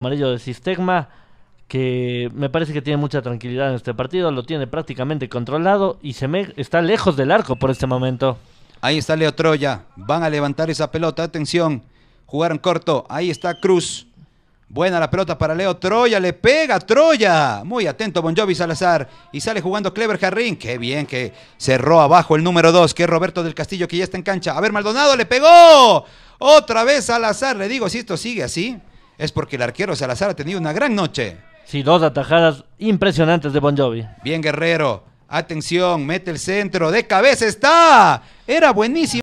amarillo de sistema que me parece que tiene mucha tranquilidad en este partido, lo tiene prácticamente controlado y se me está lejos del arco por este momento. Ahí está Leo Troya, van a levantar esa pelota, atención, jugaron corto, ahí está Cruz. Buena la pelota para Leo Troya, le pega Troya. Muy atento Bon Jovi Salazar. Y sale jugando Clever Jarrín. Qué bien que cerró abajo el número 2, que es Roberto del Castillo, que ya está en cancha. A ver, Maldonado le pegó. Otra vez Salazar, le digo, si esto sigue así, es porque el arquero Salazar ha tenido una gran noche. Sí, dos atajadas impresionantes de Bon Jovi. Bien, Guerrero. Atención, mete el centro. De cabeza está. Era buenísimo.